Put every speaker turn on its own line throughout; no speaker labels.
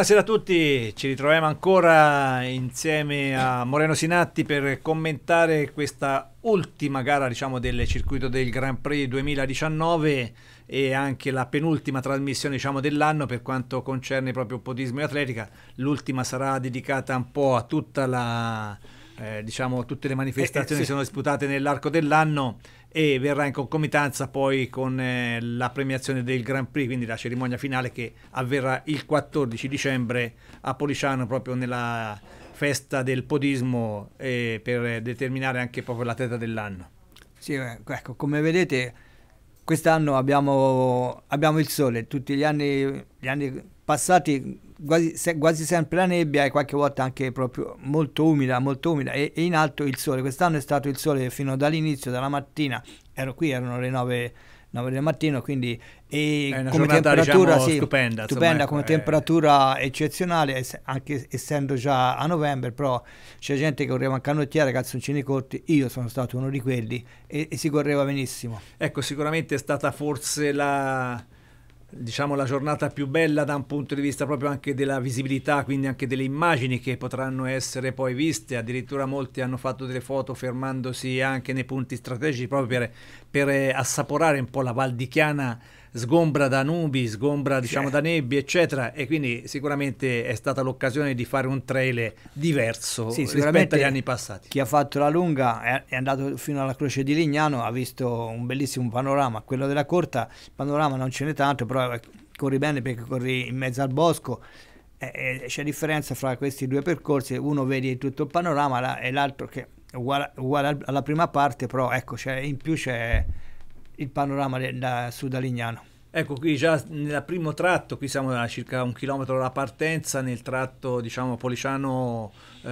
Buonasera a tutti, ci ritroviamo ancora insieme a Moreno Sinatti per commentare questa ultima gara diciamo, del circuito del Grand Prix 2019 e anche la penultima trasmissione diciamo, dell'anno per quanto concerne proprio podismo e atletica. L'ultima sarà dedicata un po' a tutta la, eh, diciamo, tutte le manifestazioni eh, eh, sì. che sono disputate nell'arco dell'anno e verrà in concomitanza poi con eh, la premiazione del Grand Prix, quindi la cerimonia finale che avverrà il 14 dicembre a Policiano proprio nella festa del podismo eh, per determinare anche proprio la teta dell'anno. Sì, eh, ecco,
come vedete quest'anno abbiamo, abbiamo, il sole, tutti gli anni, gli anni passati quasi, se, quasi, sempre la nebbia e qualche volta anche proprio molto umida, molto umida e, e in alto il sole. Quest'anno è stato il sole fino dall'inizio, dalla mattina, ero qui, erano le 9 9 del mattino, quindi e come giornata, temperatura diciamo, sì, stupenda, stupenda insomma, ecco, come eh. temperatura eccezionale, anche essendo già a novembre, però c'è gente
che correva in canottiera, calzoncini corti, io sono stato uno di quelli e, e si correva benissimo. Ecco, sicuramente è stata forse la diciamo, la giornata più bella da un punto di vista proprio anche della visibilità, quindi anche delle immagini che potranno essere poi viste, addirittura molti hanno fatto delle foto fermandosi anche nei punti strategici proprio per, per eh, assaporare un po' la Val di Chiana sgombra da nubi, sgombra diciamo da nebbie, eccetera. E quindi sicuramente è stata l'occasione di fare un trailer diverso sì, rispetto agli anni passati.
Chi ha fatto la lunga è andato fino alla Croce di Lignano, ha visto un bellissimo panorama. Quello della corta, il panorama non ce n'è tanto, però eh, corri bene perché corri in mezzo al bosco c'è differenza fra questi due percorsi, uno vedi tutto il panorama e l'altro che è uguale, uguale alla prima parte, però ecco, in più c'è
il panorama del sudalignano. Ecco, qui già nel primo tratto, qui siamo a circa un chilometro dalla partenza, nel tratto diciamo policiano eh,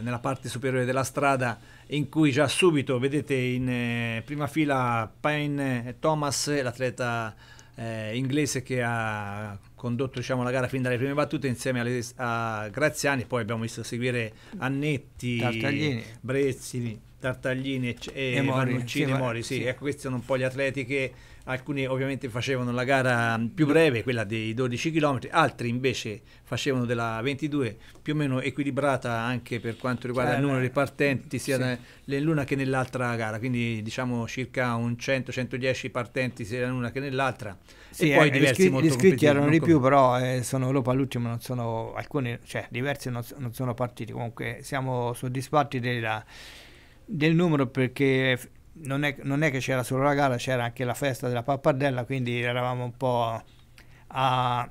nella parte superiore della strada, in cui già subito vedete in eh, prima fila Payne Thomas, l'atleta eh, inglese che ha condotto diciamo, la gara fin dalle prime battute insieme alle, a Graziani, poi abbiamo visto seguire Annetti, Tartaglini, Brezzini Tartaglini e, e Manuccini sì, Mori, sì. sì. Ecco, questi sono un po' gli atleti che alcuni ovviamente facevano la gara più breve, quella dei 12 km, altri invece facevano della 22 più o meno equilibrata anche per quanto riguarda eh, il numero di partenti sia sì. nell'una che nell'altra gara, quindi diciamo circa un 100-110 partenti sia nell'una che nell'altra. Sì, e poi eh, diversi iscri- gli iscritti erano di più, però
eh, sono loro all'ultimo, non sono alcuni, cioè diversi non, non sono partiti, comunque siamo soddisfatti della del numero perché non è, non è che c'era solo la gara, c'era anche la festa della pappardella, quindi eravamo un po' a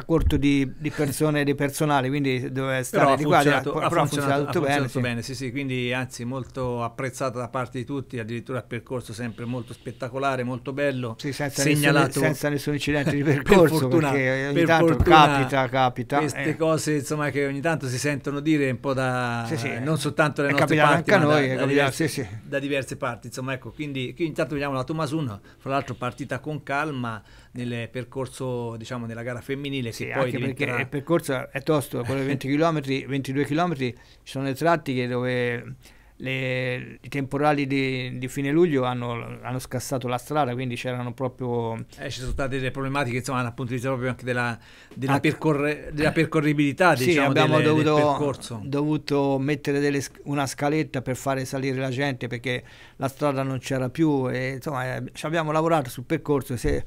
a corto di, di persone e di personale, quindi doveva stare di guardia, però ha funzionato, funzionato tutto funzionato bene. Sì.
bene sì, sì, quindi anzi molto apprezzata da parte di tutti, addirittura il percorso sempre molto spettacolare, molto bello, sì, senza, segnalato... nessun, senza nessun incidente di percorso, per fortuna, perché ogni per tanto fortuna, capita, capita. Queste eh. cose insomma che ogni tanto si sentono dire un po' da, sì, sì, non soltanto le nostre parti, anche noi, da, da, diverse, sì, da, diverse, parti, insomma ecco, quindi qui intanto vediamo la Tomasun, fra l'altro partita con calma, nel percorso, diciamo, nella gara femminile. Sì, che poi anche diventerà... perché il
percorso è tosto, quello di 20 km, 22 km, ci sono le tratti dove le, i temporali di, di fine luglio hanno, hanno, scassato
la strada, quindi c'erano proprio... Eh, ci sono state delle problematiche, insomma, dal punto di vista proprio anche della, della, ah, percorre, della percorribilità, sì, diciamo, abbiamo delle, dovuto, del percorso.
dovuto mettere delle, una scaletta per fare salire la gente perché la strada non c'era più e, insomma, eh, ci abbiamo lavorato sul percorso. Se,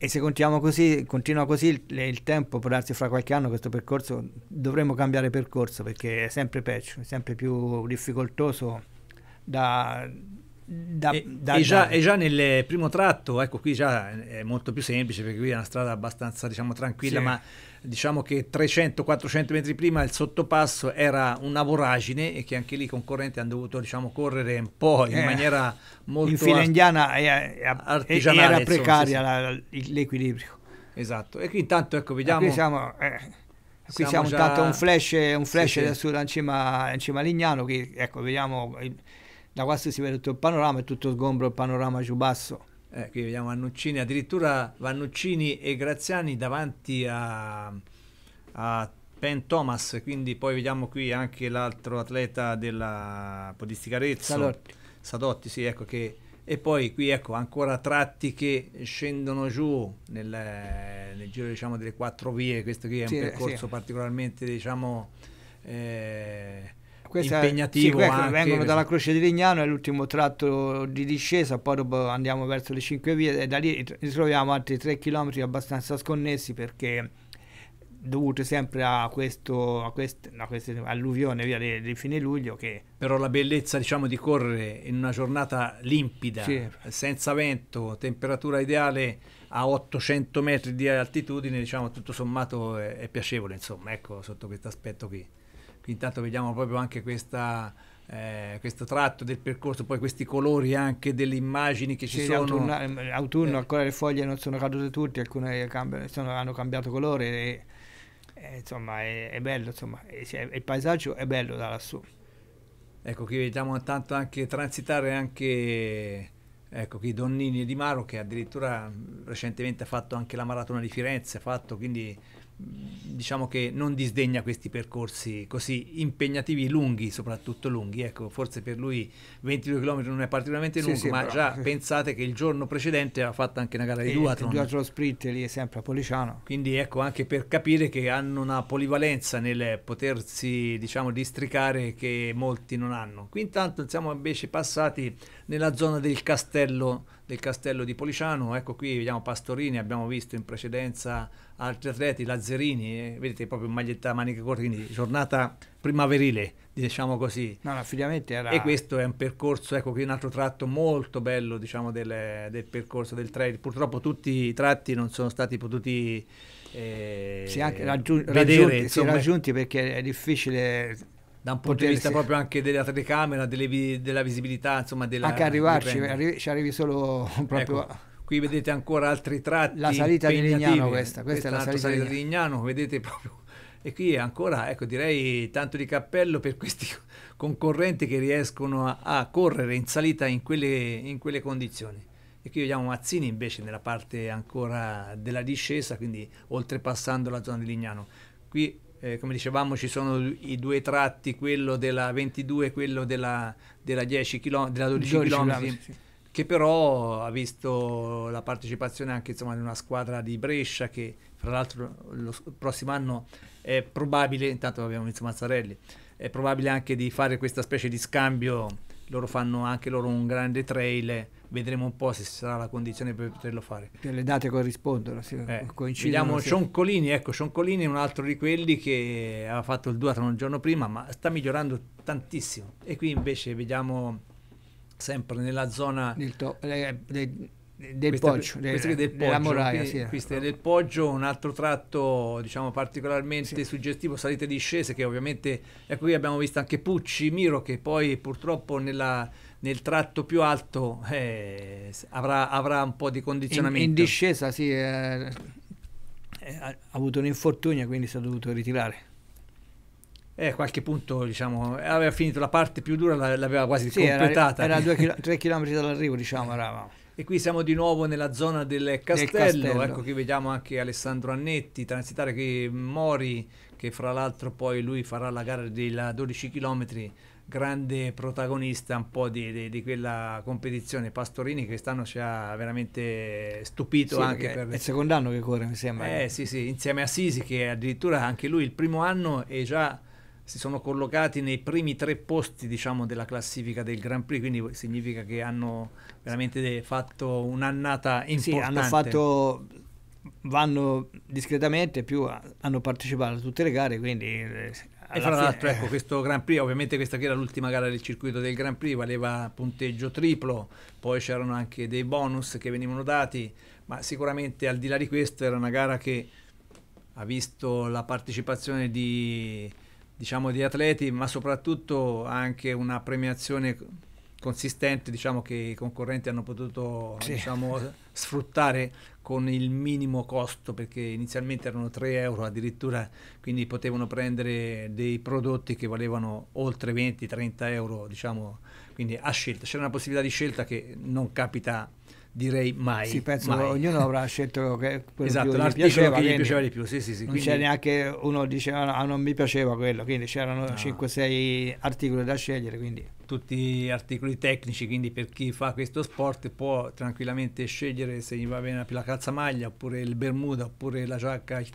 e se continuiamo così, continua così il, il, tempo, può darsi fra qualche anno questo percorso, dovremmo cambiare percorso perché è sempre peggio, è sempre più difficoltoso da... da, e, da e, già, e, già,
nel primo tratto, ecco qui già è molto più semplice perché qui è una strada abbastanza diciamo tranquilla sì. ma diciamo che 300-400 metri prima il sottopasso era una voragine e che anche lì i concorrenti hanno dovuto diciamo, correre un po' in eh, maniera molto in fila indiana
art- era precaria
insomma, sì, sì. La, l'equilibrio esatto e qui intanto ecco vediamo qui siamo, eh, qui siamo, siamo già... un flash, un flash sì, sì.
da in cima, in cima a Lignano che ecco vediamo da qua si vede tutto il panorama è tutto sgombro il panorama giù basso
eh, qui vediamo Vannuccini, addirittura Vannuccini e Graziani davanti a, a Pen Thomas, quindi poi vediamo qui anche l'altro atleta della Podistica Arezzo, Sadotti, Sadotti sì, ecco che, e poi qui ecco ancora tratti che scendono giù nel, nel giro diciamo, delle quattro vie, questo qui è un sì, eh, percorso sì. particolarmente diciamo, eh, questa, impegnativo. Sì, anche, vengono dalla
Croce di Legnano, è l'ultimo tratto di discesa, poi dopo andiamo verso le cinque vie e da lì ritroviamo altri tre chilometri abbastanza sconnessi perché dovute sempre a, questo, a, quest, a questa alluvione via di, di, fine luglio che...
Però la bellezza diciamo di correre in una giornata limpida, sì. senza vento, temperatura ideale a 800 metri di altitudine, diciamo tutto sommato è, è piacevole insomma, ecco sotto questo aspetto qui quindi intanto vediamo proprio anche questa, eh, questo tratto del percorso, poi questi colori anche delle immagini che sì, ci sono. Autunno, ehm, autunno eh. ancora le foglie non sono cadute tutte, alcune camb- sono, hanno cambiato colore, e, e, eh, insomma è, è, bello, insomma, è, cioè, il paesaggio è bello da lassù. Ecco, qui vediamo intanto anche transitare anche... Ecco qui Donnini di Maro che addirittura recentemente ha fatto anche la maratona di Firenze, fatto, quindi diciamo che non disdegna questi percorsi così impegnativi, lunghi, soprattutto lunghi. Ecco, forse per lui 22 km non è particolarmente lungo, sì, sì, ma però... già pensate che il giorno precedente ha fatto anche una gara di eh, duathlon. Il duathlon sprint lì è sempre a Policiano. Quindi ecco, anche per capire che hanno una polivalenza nel potersi, diciamo, districare che molti non hanno. Qui intanto siamo invece passati nella zona del castello, del castello di Policiano. Ecco qui vediamo Pastorini, abbiamo visto in precedenza altri atleti, Lazzerini, eh, vedete proprio maglietta maniche corte, quindi giornata primaverile, diciamo così. No, l'affidamento era... E questo è un percorso, ecco qui un altro tratto molto bello diciamo, del, del percorso del trail. Purtroppo tutti i tratti non sono stati potuti... Eh, si anche raggiun- vedere, raggiunti, insomma, si raggiunti perché è difficile da un punto di vista proprio anche della telecamera, delle, della visibilità, insomma, della, anche arrivarci, arrivi, ci arrivi solo ecco, proprio. Ecco, qui vedete ancora altri tratti. La salita di Lignano, questa, questa, questa è la salita, salita, di Lignano, vedete proprio. E qui ancora, ecco, direi tanto di cappello per questi concorrenti che riescono a, a correre in salita in quelle, in quelle condizioni. E qui vediamo Mazzini invece nella parte ancora della discesa, quindi oltrepassando la zona di Lignano. Qui eh, come dicevamo ci sono i due tratti, quello della 22 e quello della, della, 10 km, della 12, 12 km, km sì. che però ha visto la partecipazione anche insomma, di una squadra di Brescia che fra l'altro lo, prossimo anno è probabile, intanto abbiamo visto Mazzarelli, è probabile anche di fare questa specie di scambio, loro fanno anche loro un grande trail vedremo un po' se sarà la condizione per poterlo fare. Che le date corrispondono, sì, eh, Vediamo sì. Cioncolini, ecco, Cioncolini è un altro di quelli che aveva fatto il duathlon un giorno prima, ma sta migliorando tantissimo. E qui invece vediamo sempre nella zona... Del top, le, le, del questa, Poggio, questa del Poggio, Moraia, qui, sì, ecco. questa è del Poggio, un altro tratto diciamo particolarmente sì. suggestivo, salite e discese che ovviamente, ecco qui abbiamo visto anche Pucci, Miro che poi purtroppo nella, nel tratto più alto eh, avrà, avrà, un po' di condizionamento. In, in
discesa sì, eh, eh ha avuto un infortunio quindi si è dovuto ritirare. Eh, a qualche punto diciamo,
aveva finito la parte più dura, l'aveva quasi sì, completata. Era, era 3 km dall'arrivo, diciamo, eravamo. E qui siamo di nuovo nella zona del castello. castello. Ecco, qui vediamo anche Alessandro Annetti, transitare che Mori, che fra l'altro poi lui farà la gara dei 12 km grande protagonista un po' di, di, di, quella competizione Pastorini che quest'anno ci ha veramente stupito sì, anche per... È il secondo anno che corre mi Eh, sì sì, insieme a Sisi che addirittura anche lui il primo anno è già si sono collocati nei primi tre posti diciamo, della classifica del Grand Prix, quindi significa che hanno veramente fatto un'annata importante. Sì, hanno fatto, vanno discretamente, più hanno partecipato a tutte le gare, quindi eh, e fra l'altro ecco questo Grand Prix ovviamente questa che era l'ultima gara del circuito del Grand Prix valeva punteggio triplo poi c'erano anche dei bonus che venivano dati ma sicuramente al di là di questo era una gara che ha visto la partecipazione di diciamo di atleti ma soprattutto anche una premiazione consistente diciamo che i concorrenti hanno potuto sì. diciamo, sfruttare con il minimo costo perché inizialmente erano 3 euro addirittura quindi potevano prendere dei prodotti che valevano oltre 20-30 euro diciamo quindi a scelta c'era una possibilità di scelta che non capita direi mai. Sì, penso mai. ognuno
avrà scelto quello esatto, che gli piaceva, che gli piaceva di più. Sì, sì, sì, non quindi... c'è neanche uno diceva ah, ah, non mi piaceva quello, quindi c'erano no. 5-6 articoli da
scegliere. Quindi. Tutti articoli tecnici, quindi per chi fa questo sport può tranquillamente scegliere se gli va bene la calzamaglia oppure il bermuda oppure la giacca, il,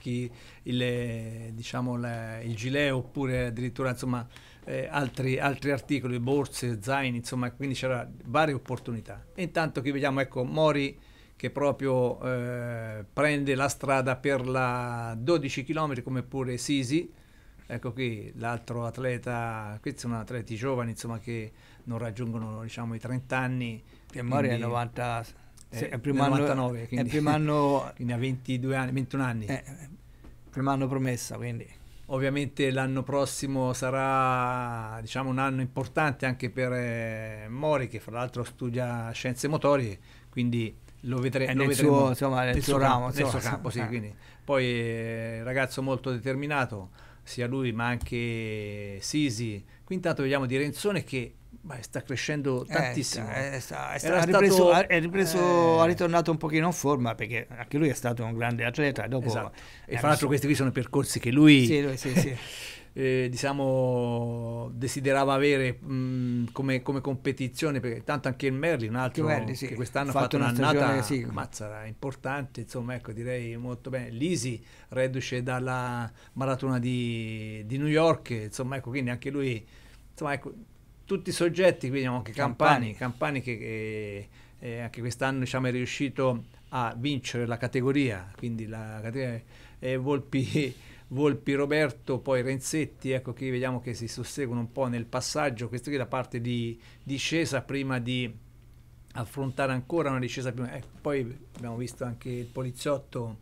il, eh, diciamo, il gilet oppure addirittura insomma eh, altri, altri, articoli, borse, zaini, insomma, quindi c'era varie opportunità. E intanto qui vediamo, ecco, Mori che proprio eh, prende la strada per la 12 km, come pure Sisi, ecco qui l'altro atleta, questi sono atleti giovani, insomma, che non raggiungono, diciamo, i 30 anni. Che Mori è 90... Eh, è il primo 99, anno, quindi, è primo anno, quindi ha 22 anni, 21 anni. Eh, eh, primo anno promessa, quindi Ovviamente l'anno prossimo sarà diciamo, un anno importante anche per eh, Mori che fra l'altro studia scienze motorie, quindi lo, vedre- eh, lo vedremo suo, insomma, nel, nel suo ramo, nel suo campo, sì, eh. Poi eh, ragazzo molto determinato, sia lui ma anche Sisi. Qui intanto vediamo di Renzone che Beh, sta crescendo eh, tantissimo. Eh, eh sta, sta, sta, ripreso, stato, è ripreso, eh, è
ritornato un pochino in forma perché anche lui è stato un grande atleta. Dopo, esatto. E fra l'altro, questi qui sono i percorsi che lui, sì, lui sì, sì.
eh, diciamo, desiderava avere mh, mm, come, come, competizione. Perché tanto anche il Merli, un altro Merli, che quest'anno ha fatto, fatto un'annata sì. mazzara importante. Insomma, ecco, direi molto bene. Lisi, reduce dalla maratona di, di New York, insomma, ecco, quindi anche lui, insomma, ecco tutti i soggetti, quindi anche Campani, Campani che, eh, eh, anche quest'anno diciamo, è riuscito a vincere la categoria, quindi la categoria eh, Volpi, Volpi Roberto, poi Renzetti, ecco qui vediamo che si susseguono un po' nel passaggio, questa qui è la parte di discesa prima di affrontare ancora una discesa più... Eh, poi abbiamo visto anche il poliziotto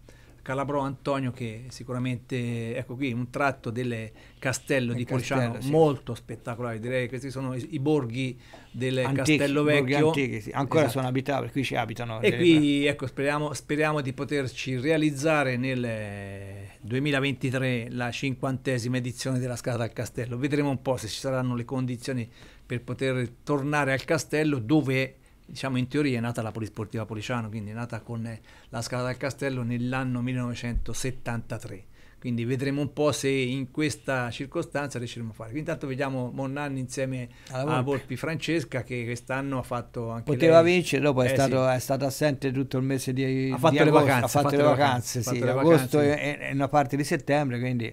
Calabrò Antonio che sicuramente, ecco qui, un tratto del castello Il di Corciano sì. molto spettacolare, direi che questi sono i, i borghi del antichi, castello vecchio. borghi Antichi, sì. Ancora esatto. sono
abitabili, qui ci abitano.
E qui ecco, speriamo, speriamo di poterci realizzare nel 2023 eh, la cinquantesima edizione della scala al castello. Vedremo un po' se ci saranno le condizioni per poter tornare al castello dove diciamo in teoria è nata la Polisportiva Policiano, quindi è nata con la Scala del Castello nell'anno 1973. Quindi vedremo un po' se in questa circostanza riusciremo a fare. Intanto vediamo Monnanni insieme Volpi. a Volpi Francesca che quest'anno ha fatto anche Poteva lei... vincere, dopo eh, è, stato,
sì. è, stato, assente tutto il mese di, ha fatto di agosto, le vacanze, ha fatto, ha fatto le vacanze, vacanze sì, agosto è, e una parte di settembre,
quindi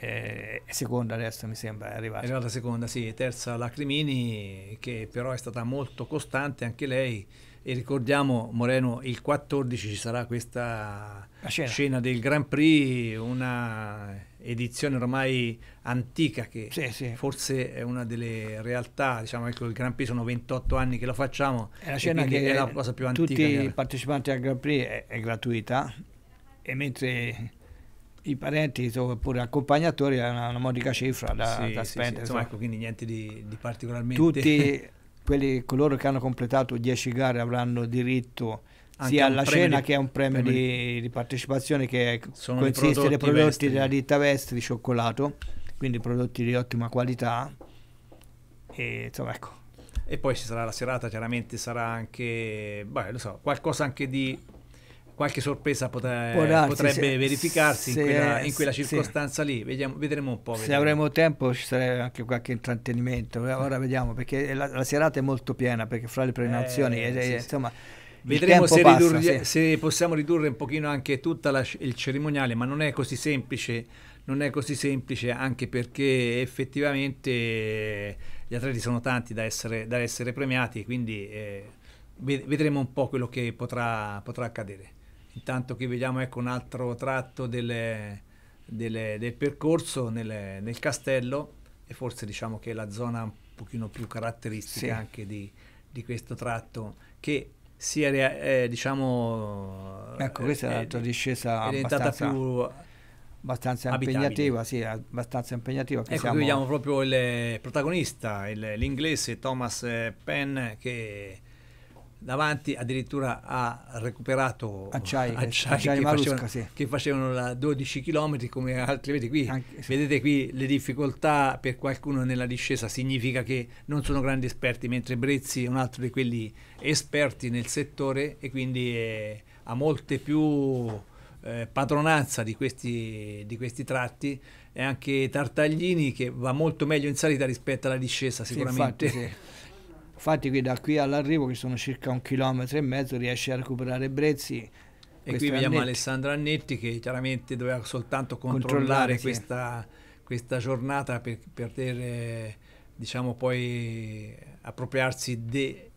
eh, seconda adesso mi sembra è arrivata. È arrivata seconda, sì, terza Lacrimini che però è stata molto costante anche lei e ricordiamo Moreno il 14 ci sarà questa scena. scena. del Grand Prix, una edizione ormai antica che sì, sì. forse è una delle realtà, diciamo ecco il Grand Prix sono 28 anni che lo facciamo, è, la scena che è la cosa più antica. Tutti i partecipanti al Grand Prix è, è gratuita e mentre
i parenti oppure accompagnatori è una, una modica cifra da, sì, da spendere. Sì, sì. Insomma, ecco,
quindi niente di, di particolarmente... Tutti
quelli, coloro che hanno completato 10 gare avranno diritto anche sia alla cena di, che a un premio, premio di, di, partecipazione che sono consiste nei prodotti, prodotti della ditta Vestri di cioccolato, quindi prodotti di ottima qualità.
E, insomma, ecco. e poi ci sarà la serata, chiaramente sarà anche, beh, so, qualcosa anche di qualche sorpresa potre, darsi, potrebbe se, verificarsi se, in, quella, in, quella, circostanza sì. lì. Vediamo, vedremo un po'. Vedremo. Se avremo
tempo ci sarebbe anche qualche intrattenimento. Eh, ora vediamo perché la, la serata è molto piena perché fra le prenotazioni, eh, eh, eh sì, insomma. Vedremo se, passa, ridurre, sì.
se, possiamo ridurre un pochino anche tutto il cerimoniale, ma non è così semplice, non è così semplice anche perché effettivamente gli atleti sono tanti da essere, da essere premiati, quindi eh, vedremo un po' quello che potrà, potrà accadere. Intanto qui vediamo ecco, un altro tratto delle, delle, del percorso nelle, nel castello e forse diciamo che è la zona un pochino più caratteristica sì. anche di, di, questo tratto che si è eh, diciamo ecco questa è, eh, è la discesa è diventata più
abbastanza impegnativa sì abbastanza impegnativa ecco siamo... qui vediamo
proprio il protagonista il, l'inglese Thomas Penn che davanti addirittura ha recuperato acciai, acciai, eh, acciai che, Marusca, facevano, sì. che, facevano, la 12 km come altri vedete qui, Anche, sì. vedete qui le difficoltà per qualcuno nella discesa significa che non sono grandi esperti mentre Brezzi è un altro di quelli esperti nel settore e quindi è, eh, ha molte più eh, padronanza di questi, di questi tratti e anche Tartaglini che va molto meglio in salita rispetto alla discesa sicuramente sì, infatti, Infatti da qui all'arrivo, che sono circa un chilometro e mezzo, riesce a recuperare Brezzi. E qui vediamo Annetti. Alessandro Annetti che chiaramente doveva soltanto controllare, controllare questa, sì. questa, giornata per poter eh, diciamo poi appropriarsi de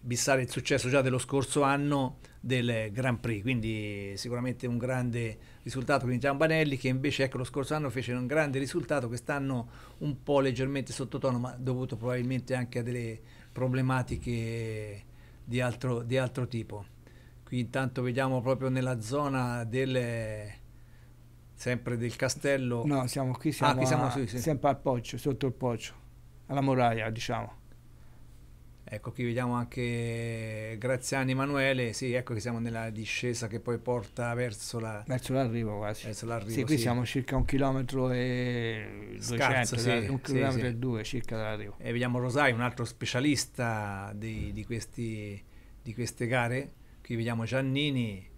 bissare il successo già dello scorso anno del Grand Prix, quindi sicuramente un grande risultato per Giambanelli che invece ecco lo scorso anno fece un grande risultato, quest'anno un po' leggermente sottotono ma dovuto probabilmente anche a delle problematiche di altro, di altro tipo. Qui intanto vediamo proprio nella zona delle sempre del castello. No, siamo qui, siamo, ah, qui siamo a, sì, sì. sempre al Poggio, sotto il Poggio, alla muraglia, diciamo. Ecco, qui vediamo anche Graziani Emanuele, sì, ecco che siamo nella discesa che poi porta verso la... Verso l'arrivo quasi. Verso l'arrivo, sì. qui sì. siamo
circa un chilometro e... Scarso, 200, sì, da, un sì, chilometro e
due circa dall'arrivo. E vediamo Rosai, un altro specialista di, di, questi, di queste gare. Qui vediamo Giannini,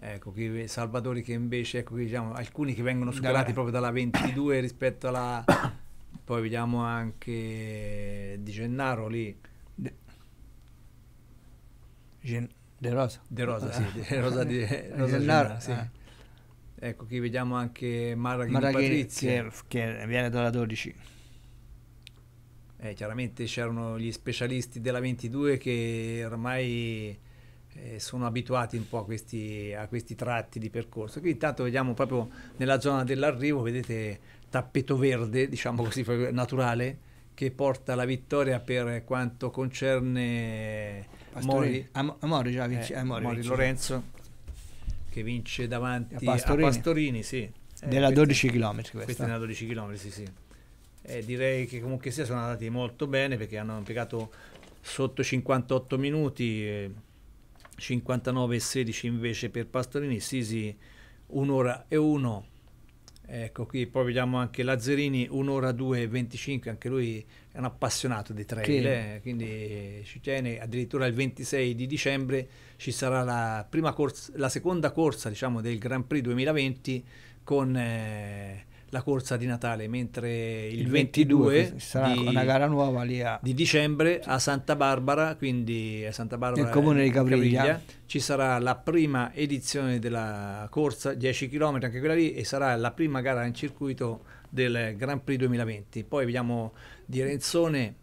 Ecco, qui Salvatori che invece, ecco, qui, diciamo, alcuni che vengono superati da, proprio dalla 22 rispetto alla, Poi vediamo anche Di Gennaro lì. De, Gen... De Rosa. De Rosa, sì. Ah. De Rosa eh, di Rosa Gennaro, Gennaro, sì. Eh. Ecco, qui vediamo anche Marra che, che,
che viene dalla 12.
Eh, chiaramente c'erano gli specialisti della 22 che ormai eh, sono abituati un po' a questi, a questi, tratti di percorso. Qui intanto vediamo proprio nella zona dell'arrivo, vedete tappeto verde, diciamo così, naturale, che porta la vittoria per quanto concerne Mori, a, Mori, già vince, eh, Lorenzo, che vince davanti a Pastorini, a Pastorini sì. Eh, della questi, 12 km questa. questa è una 12 km, sì, sì. Eh, direi che comunque sia sono andati molto bene perché hanno impiegato sotto 58 minuti, 59 eh, e 16 invece per Pastorini, Sisi un'ora e uno Ecco qui, poi vediamo anche Lazzarini, un'ora due, e 25, anche lui è un appassionato di trail, sì. eh, quindi ci tiene, addirittura il 26 di dicembre ci sarà la, corsa, la seconda corsa diciamo, del Grand Prix 2020 con... Eh, la corsa di Natale, mentre il, il 22, 22 sarà di, una gara nuova lì a... di dicembre a Santa Barbara, quindi a Santa Barbara, nel comune di Capriglia. Capriglia, ci sarà la prima edizione della corsa, 10 km anche quella lì, e sarà la prima gara in circuito del Grand Prix 2020. Poi vediamo di Renzone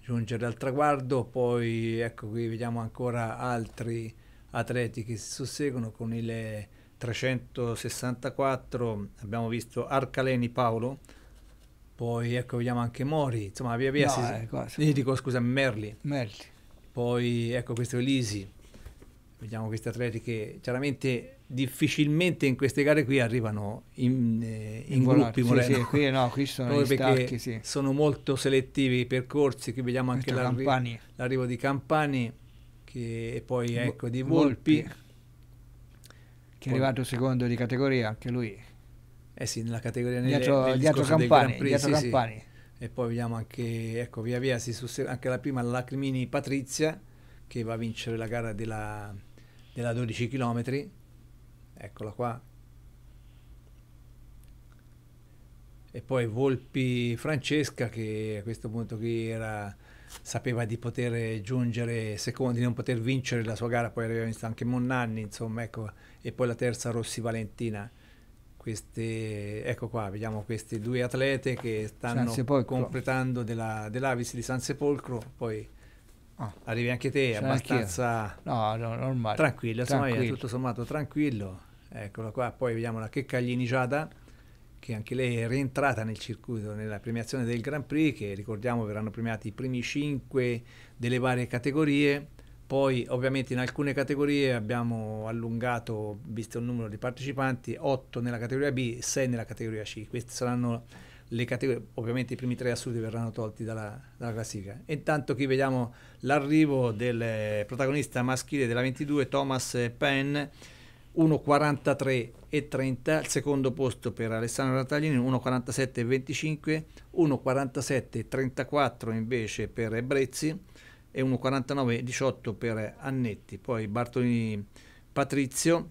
giungere al traguardo, poi ecco qui vediamo ancora altri atleti che si susseguono con il 364 abbiamo visto Arcaleni Paolo, poi ecco vediamo anche Mori, insomma via via no, si... Ecco, io dico scusa Merli. Merli. Poi ecco questo Elisi, vediamo questi atleti che chiaramente difficilmente in queste gare qui arrivano in, eh, in, in gruppi sì, sì, qui, no, qui sono, stacchi, sì. sono molto selettivi i percorsi qui vediamo anche l'arri- l'arrivo di Campani che, e poi ecco di Volpi, Volpi che è arrivato
secondo di categoria, anche lui.
Eh sì, nella categoria nelle, dietro, nel dietro Campani. Prix, dietro sì, Campani. Sì. E poi vediamo anche, ecco, via via, si susse- anche la prima Lacrimini Patrizia, che va a vincere la gara della, della 12 km. Eccola qua. E poi Volpi Francesca, che a questo punto qui era sapeva di poter giungere secondo, di non poter vincere la sua gara, poi aveva visto anche Monnanni, insomma, ecco, e poi la terza Rossi Valentina. Queste, ecco qua, vediamo questi due atlete che stanno completando della, dell'Avis di San Sepolcro, poi ah, arrivi anche te abbastanza no, no, normale. tranquillo, tranquillo. Insomma, tutto sommato tranquillo. Eccola qua, poi vediamo la Checcaglini Giada che anche lei è rientrata nel circuito, nella premiazione del Grand Prix, che ricordiamo verranno premiati i primi cinque delle varie categorie. Poi ovviamente in alcune categorie abbiamo allungato, visto il numero di partecipanti, 8 nella categoria B e 6 nella categoria C. Queste saranno le categorie, ovviamente i primi tre assoluti verranno tolti dalla, dalla classifica. Intanto qui vediamo l'arrivo del protagonista maschile della 22, Thomas Penn, 1,43 e 30, al secondo posto per Alessandro Rattaglini 1,47 e 25, 1,47 e 34 invece per Brezzi e 1,49 e 18 per Annetti, poi Bartolini Patrizio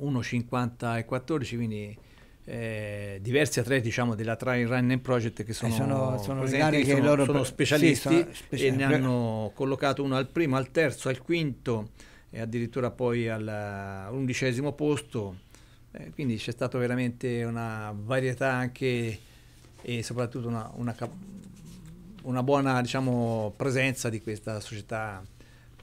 1,50 e 14, quindi eh, diversi atleti diciamo, della Trail Running Project che sono, eh, sono, sono, presenti, sono, che loro sono specialisti sì, sono speciali. e ne hanno collocato uno al primo, al terzo, al quinto e addirittura poi all'undicesimo posto. Eh, quindi c'è stata veramente una varietà anche e soprattutto una, una, una buona diciamo, presenza di questa società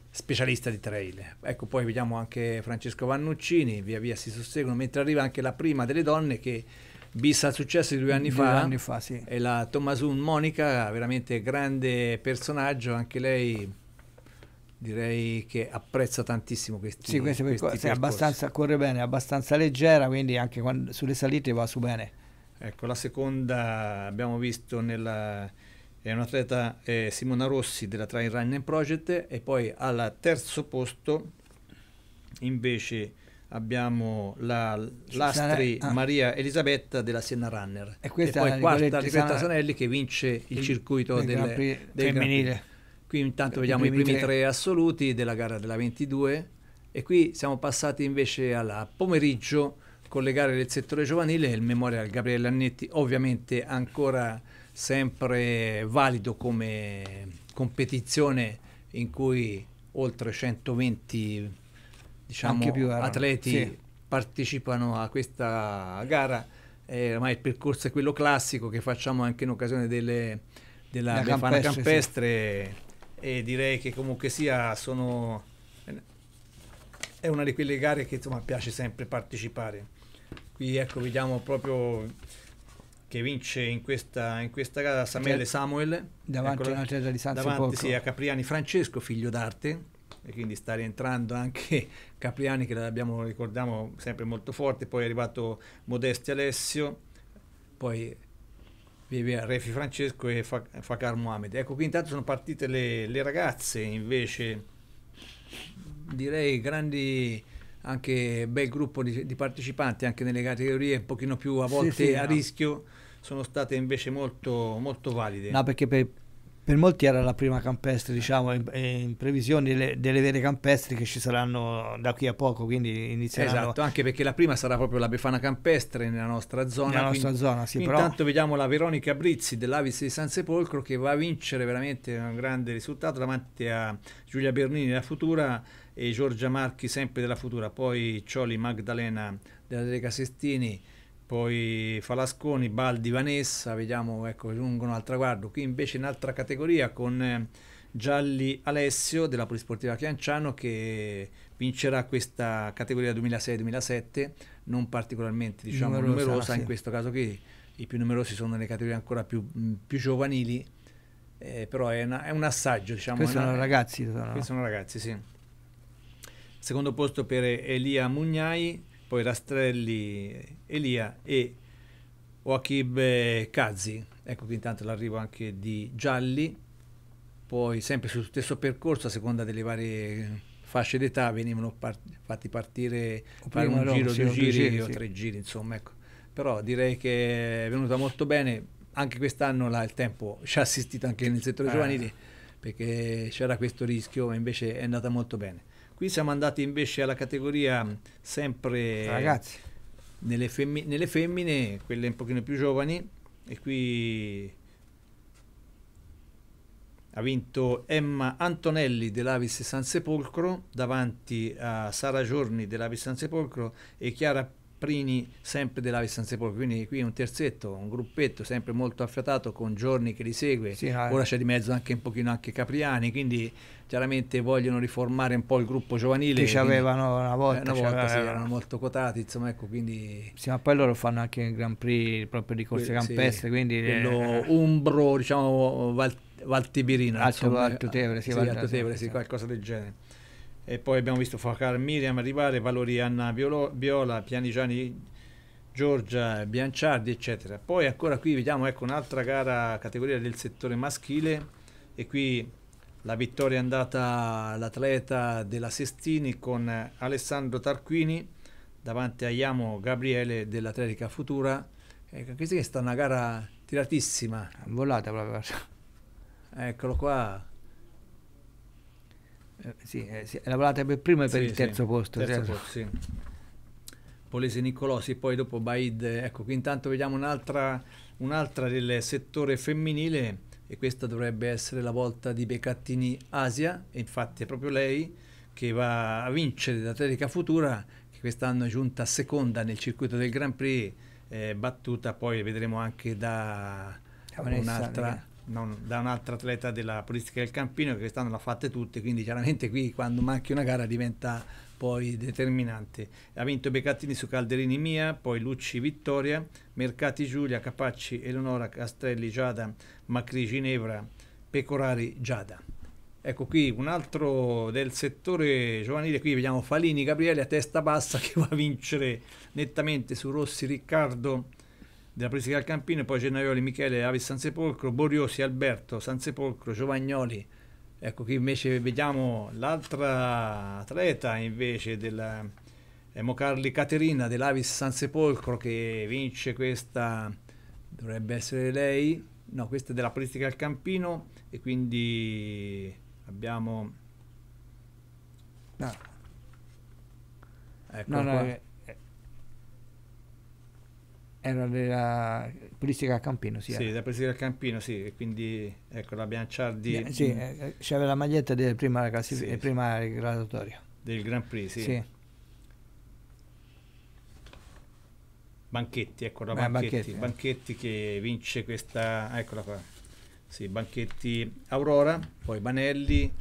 specialista di trail. Ecco, poi vediamo anche Francesco Vannuccini, via via si susseguono, mentre arriva anche la prima delle donne che bissa il successo di due anni due fa, anni fa sì. e la Tommasun Monica, veramente grande personaggio, anche lei direi che apprezza tantissimo questi Sì, questo questi Abbastanza,
corre bene, è abbastanza leggera, quindi anche quando, sulle
salite va su bene. Ecco, la seconda abbiamo visto nella, è un atleta eh, Simona Rossi della Trail Running Project e poi al terzo posto invece abbiamo la Lastri ah. Maria Elisabetta della Siena Runner e, questa e poi quarta Nicoletta Sanelli che vince il, il circuito del, delle, Prix femminile Qui intanto vediamo i primi, i primi tre. tre assoluti della gara della 22 e qui siamo passati invece al pomeriggio con le gare del settore giovanile il Memorial Gabriele Annetti ovviamente ancora sempre valido come competizione in cui oltre 120 diciamo, erano, eh, atleti sì. partecipano a questa gara. Eh, ormai il percorso è quello classico che facciamo anche in occasione delle, della Befana campestre. campestre sì e direi che comunque sia sono, è una di quelle gare che insomma piace sempre partecipare. Qui ecco vediamo proprio che vince in questa, in questa gara Samuele Samuel davanti alla a una terra di San davanti, sì, a Capriani Francesco figlio d'arte e quindi sta rientrando anche Capriani che l'abbiamo ricordiamo sempre molto forte poi è arrivato Modesti Alessio poi Refi Francesco e Fakar Mohamed. Ecco qui intanto sono partite le, le ragazze invece, direi grandi anche bel gruppo di, di, partecipanti anche nelle categorie un pochino più a volte sì, sì, a no. rischio sono state invece molto, molto valide. No, perché per,
per molti era la prima campestre, diciamo, in, in previsione delle, delle, vere campestre che ci
saranno da qui a poco, quindi inizieranno... Esatto, anche perché la prima sarà proprio la Befana Campestre nella nostra zona. Nella nostra quindi, zona, sì, però... Intanto vediamo la Veronica Brizzi dell'Avis di San Sepolcro che va a vincere veramente un grande risultato davanti a Giulia Bernini della Futura e Giorgia Marchi sempre della Futura, poi Cioli Magdalena della Lega Sestini poi Falasconi, Baldi, Vanessa, vediamo, ecco, giungono al traguardo. Qui invece in altra categoria con eh, Gialli Alessio della Polisportiva Chianciano che vincerà questa categoria 2006-2007, non particolarmente diciamo, numerosa, numerosa in questo caso qui i più numerosi sono nelle categorie ancora più, più giovanili, eh, però è, una, è, un assaggio. Diciamo, questi sono ragazzi. Sono. Questi sono ragazzi, sì. Secondo posto per Elia Mugnai, poi Rastrelli, Elia e Joachim Cazzi. Ecco qui intanto l'arrivo anche di Gialli, poi sempre sul stesso percorso a seconda delle varie fasce d'età venivano part fatti partire o fare un giro, due giri, giri sì. o tre giri insomma ecco. però direi che è venuta molto bene anche quest'anno il tempo ci ha assistito anche nel settore ah. giovanile perché c'era questo rischio e invece è andata molto bene Qui siamo andati invece alla categoria mm, sempre ragazzi nelle, femmi nelle femmine, quelle un pochino più giovani e qui ha vinto Emma Antonelli dell'Avis San Sepolcro davanti a Sara Giorni dell'Avis San Sepolcro e Chiara Prini sempre dell'Avis San Sepolcro, quindi qui un terzetto, un gruppetto sempre molto affiatato con Giorni che li segue, sì, eh. ora c'è di mezzo anche un pochino anche Capriani, quindi chiaramente vogliono riformare un po' il gruppo giovanile. Che ci avevano una eh, volta, una cioè, volta aveva... sì, erano molto quotati, insomma ecco quindi... Sì, ma poi loro fanno anche il Grand Prix proprio di corse que- campestre, sì, quindi... Quello eh... umbro, diciamo, Val- Valtibirino. Alto, insomma, Alto Tevere, sì, eh, sì, Tevere, sì, qualcosa del genere e poi abbiamo visto Fakar Miriam arrivare, Valori Anna Biolo, Biola, Pianigiani Giorgia, Bianciardi eccetera. Poi ancora qui vediamo ecco, un'altra gara categoria del settore maschile e qui la vittoria è andata all'atleta della Sestini con Alessandro Tarquini davanti a Iamo Gabriele dell'Atletica Futura. Ecco, questa è stata una gara tiratissima. Volata proprio. Eccolo qua. Eh, sì, eh, sì, lavorate per prima e per il terzo posto. Terzo certo. posto sì. Polese Nicolosi, poi dopo Baid. Ecco, qui intanto vediamo un'altra, un'altra del settore femminile e questa dovrebbe essere la volta di Beccattini Asia, e infatti è proprio lei che va a vincere l'Atletica Futura, che quest'anno è giunta seconda nel circuito del Grand Prix, eh, battuta poi vedremo anche da
un'altra eh
non da un altro atleta della Politica del Campino che quest'anno l'ha fatta tutte, quindi chiaramente qui quando manchi una gara diventa poi determinante. Ha vinto Beccattini su Calderini Mia, poi Lucci Vittoria, Mercati Giulia, Capacci, Eleonora, Castrelli Giada, Macri Ginevra, Pecorari Giada. Ecco qui un altro del settore giovanile, qui vediamo Falini Gabriele a testa bassa che va a vincere nettamente su Rossi Riccardo della Politica del Campino, e poi Gennaioli, Michele, Avis San Sepolcro, Boriosi, Alberto, San Sepolcro, Giovagnoli. Ecco qui invece vediamo l'altra atleta invece della eh, Mocarli Caterina dell'Avis San Sepolcro che vince questa, dovrebbe essere lei, no questa è della Politica del Campino e quindi abbiamo... Ah. Ecco no, no, eh,
era della Pulistica Campino, sì. Sì, della
Pulistica Campino, sì, quindi ecco la Bianciardi... Beh, sì, eh,
c'era la maglietta della prima, classif- eh, sì, prima graduatoria.
Del Grand Prix, sì. sì. Banchetti, ecco la Beh, Banchetti, banchetti, eh. banchetti che vince questa, eccola qua, sì, Banchetti Aurora, poi Banelli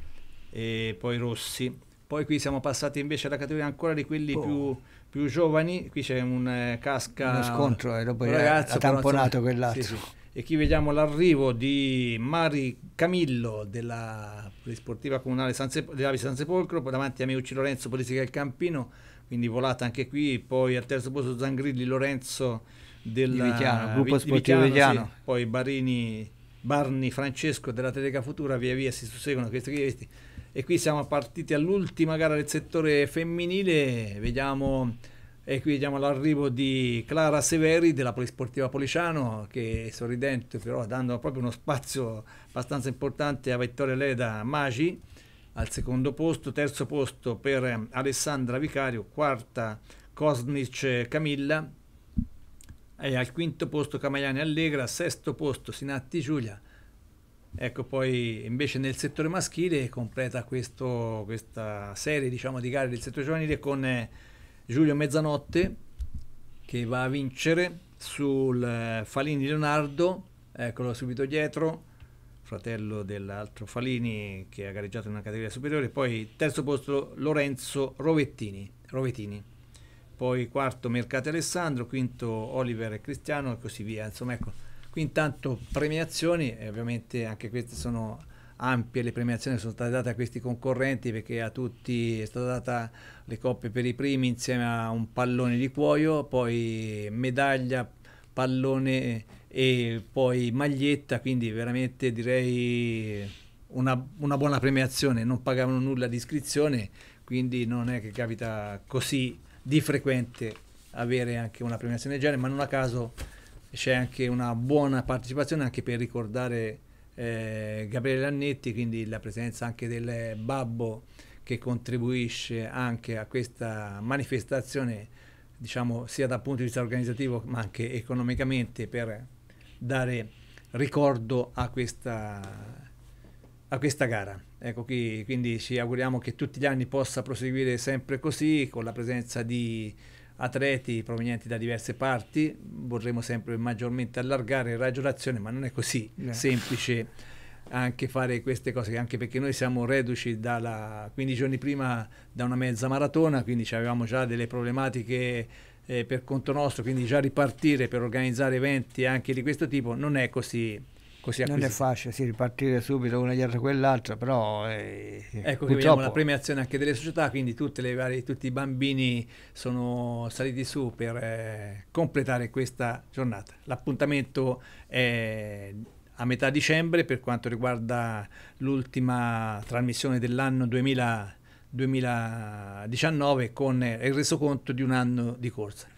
e poi Rossi. Poi qui siamo passati invece alla categoria ancora di quelli oh. più più giovani, qui c'è un eh, casca... Uno scontro, e eh, dopo un ragazzo, ha tamponato quell'altro. Sì, sì. E qui vediamo l'arrivo di Mari Camillo della Polisportiva Comunale di Sep- San Sepolcro, davanti a Meucci Lorenzo, Politica del Campino, quindi volata anche qui, poi al terzo posto Zangrilli Lorenzo del Vichiano, eh, gruppo sportivo Vichiano, sì. poi Barini, Barni Francesco della Teleca Futura, via via si susseguono questi, questi e qui siamo partiti all'ultima gara del settore femminile, vediamo... E qui vediamo l'arrivo di Clara Severi della Polisportiva Policiano che è sorridente però dando proprio uno spazio abbastanza importante a Vittoria Leda Magi al secondo posto, terzo posto per Alessandra Vicario, quarta Cosnic Camilla e al quinto posto Camaiani Allegra, sesto posto Sinatti Giulia, Ecco, poi invece nel settore maschile completa questo, questa serie diciamo, di gare del settore giovanile con eh, Giulio Mezzanotte che va a vincere sul eh, Falini Leonardo, eccolo subito dietro, fratello dell'altro Falini che ha gareggiato in una categoria superiore, poi terzo posto Lorenzo Rovettini, Rovettini. poi quarto Mercate Alessandro, quinto Oliver e Cristiano e così via, insomma ecco Qui intanto premiazioni, e ovviamente anche queste sono ampie le premiazioni sono state date a questi concorrenti perché a tutti è stata data le coppe per i primi insieme a un pallone di cuoio, poi medaglia, pallone e poi maglietta, quindi veramente direi una, una buona premiazione, non pagavano nulla di iscrizione, quindi non è che capita così di frequente avere anche una premiazione del genere, ma non a caso c'è anche una buona partecipazione anche per ricordare eh, Gabriele Lannetti, quindi la presenza anche del babbo che contribuisce anche a questa manifestazione, diciamo sia dal punto di vista organizzativo ma anche economicamente per dare ricordo a questa, a questa gara. Ecco qui, quindi ci auguriamo che tutti gli anni possa proseguire sempre così, con la presenza di atleti provenienti da diverse parti, vorremmo sempre maggiormente allargare il raggio d'azione, ma non è così eh. semplice anche fare queste cose, anche perché noi siamo reduci dalla 15 giorni prima da una mezza maratona, quindi avevamo già delle problematiche eh, per conto nostro, quindi già ripartire per organizzare eventi anche di questo tipo non è così Così non è
facile sì, ripartire subito una dietro quell'altra, però... Eh, ecco purtroppo... che vediamo la premiazione
anche delle società, quindi varie, tutti i bambini sono saliti su per eh, completare questa giornata. L'appuntamento è a metà dicembre per quanto riguarda l'ultima trasmissione dell'anno 2000, 2019 con il resoconto di un anno di corsa.